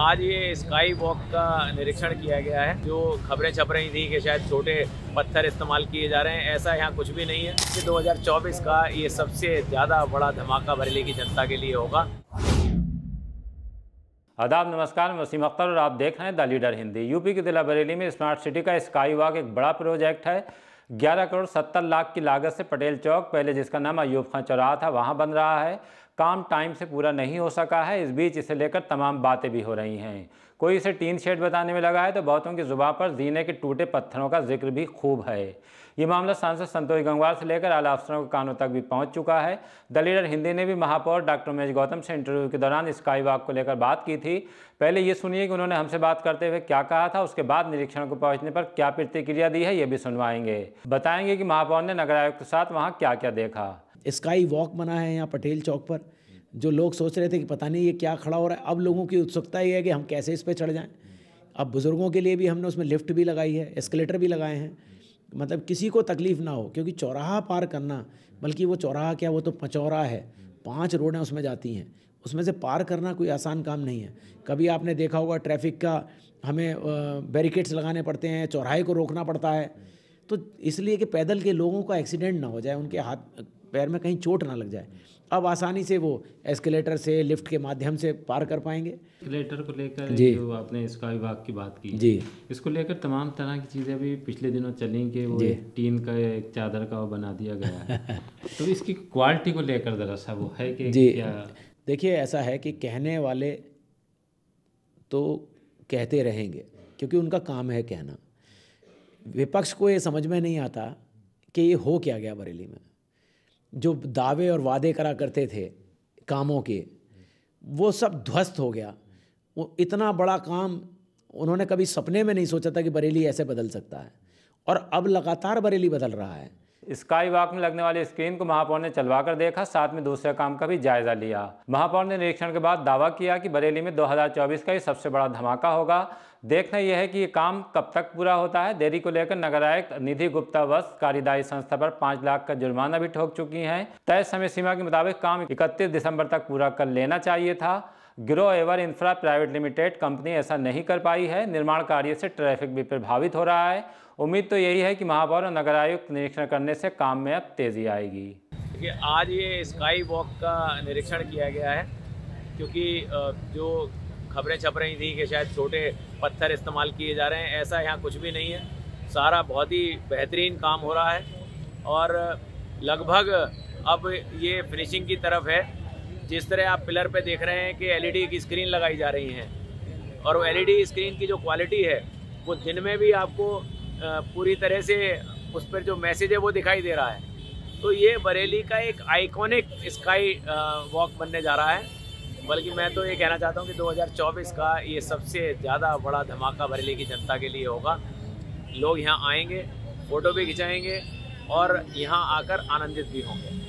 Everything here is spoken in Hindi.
आज ये स्काई वॉक का निरीक्षण किया गया है जो खबरें छप रही थी कि शायद छोटे पत्थर इस्तेमाल किए जा रहे हैं ऐसा यहाँ कुछ भी नहीं है कि 2024 का ये सबसे ज़्यादा बड़ा धमाका बरेली की जनता के लिए होगा आदाब नमस्कार मैं वसीम अख्तर और आप देख रहे हैं द लीडर हिंदी यूपी के जिला बरेली में स्मार्ट सिटी का स्काई वॉक एक बड़ा प्रोजेक्ट है 11 करोड़ 70 लाख की लागत से पटेल चौक पहले जिसका नाम अयूब खां चौराहा था वहाँ बन रहा है काम टाइम से पूरा नहीं हो सका है इस बीच इसे लेकर तमाम बातें भी हो रही हैं कोई इसे टीन शेड बताने में लगा है तो बहुतों की जुबा पर जीने के टूटे पत्थरों का जिक्र भी खूब है ये मामला सांसद संतोष गंगवार से लेकर आला अफसरों के कानों तक भी पहुंच चुका है दलीडर हिंदी ने भी महापौर डॉक्टर उमेश गौतम से इंटरव्यू के दौरान स्काई वॉक को लेकर बात की थी पहले ये सुनिए कि उन्होंने हमसे बात करते हुए क्या कहा था उसके बाद निरीक्षण को पहुंचने पर क्या प्रतिक्रिया दी है ये भी सुनवाएंगे बताएंगे कि महापौर ने नगर आयुक्त के साथ वहाँ क्या क्या देखा स्काई वॉक बना है यहाँ पटेल चौक पर जो लोग सोच रहे थे कि पता नहीं ये क्या खड़ा हो रहा है अब लोगों की उत्सुकता ये है कि हम कैसे इस पर चढ़ जाएँ अब बुज़ुर्गों के लिए भी हमने उसमें लिफ्ट भी लगाई है एस्केलेटर भी लगाए हैं मतलब किसी को तकलीफ़ ना हो क्योंकि चौराहा पार करना बल्कि वो चौराहा क्या वो तो पचौरा है पाँच रोडें उसमें जाती हैं उसमें से पार करना कोई आसान काम नहीं है कभी आपने देखा होगा ट्रैफिक का हमें बैरिकेड्स लगाने पड़ते हैं चौराहे को रोकना पड़ता है तो इसलिए कि पैदल के लोगों का एक्सीडेंट ना हो जाए उनके हाथ पैर में कहीं चोट ना लग जाए अब आसानी से वो एस्केलेटर से लिफ्ट के माध्यम से पार कर पाएंगे एस्केलेटर को लेकर जो आपने इसका विभाग की बात की जी इसको लेकर तमाम तरह की चीज़ें अभी पिछले दिनों चली कि वो टीन का एक चादर का वो बना दिया गया है तो इसकी क्वालिटी को लेकर दरअसल वो है कि जी देखिए ऐसा है कि कहने वाले तो कहते रहेंगे क्योंकि उनका काम है कहना विपक्ष को ये समझ में नहीं आता कि ये हो क्या गया बरेली में जो दावे और वादे करा करते थे कामों के वो सब ध्वस्त हो गया वो इतना बड़ा काम उन्होंने कभी सपने में नहीं सोचा था कि बरेली ऐसे बदल सकता है और अब लगातार बरेली बदल रहा है स्काई वॉक में लगने वाली स्क्रीन को महापौर ने चलवाकर देखा साथ में दूसरे काम का भी जायजा लिया महापौर ने निरीक्षण के बाद दावा किया कि बरेली में 2024 का ये सबसे बड़ा धमाका होगा देखना यह है कि ये काम कब तक पूरा होता है देरी को लेकर नगर आयुक्त निधि गुप्ता वश कार्यदायी संस्था पर पांच लाख का जुर्माना भी ठोक चुकी है तय समय सीमा के मुताबिक काम इकतीस दिसंबर तक पूरा कर लेना चाहिए था grow ever infra private limited company ऐसा नहीं कर पाई है निर्माण कार्य से ट्रैफिक भी प्रभावित हो रहा है उम्मीद तो यही है कि महापौर और नगर आयुक्त निरीक्षण करने से काम में अब तेजी आएगी देखिए आज ये स्काई वॉक का निरीक्षण किया गया है क्योंकि जो खबरें छप रही थी कि शायद छोटे पत्थर इस्तेमाल किए जा रहे हैं ऐसा यहाँ कुछ भी नहीं है सारा बहुत ही बेहतरीन काम हो रहा है और लगभग अब ये फिनिशिंग की तरफ है जिस तरह आप पिलर पे देख रहे हैं कि एलईडी e की स्क्रीन लगाई जा रही है और वो एलईडी स्क्रीन e की जो क्वालिटी है वो दिन में भी आपको पूरी तरह से उस पर जो मैसेज है वो दिखाई दे रहा है तो ये बरेली का एक आइकॉनिक स्काई वॉक बनने जा रहा है बल्कि मैं तो ये कहना चाहता हूँ कि 2024 का ये सबसे ज़्यादा बड़ा धमाका बरेली की जनता के लिए होगा लोग यहाँ आएंगे फ़ोटो भी खिंचाएंगे और यहाँ आकर आनंदित भी होंगे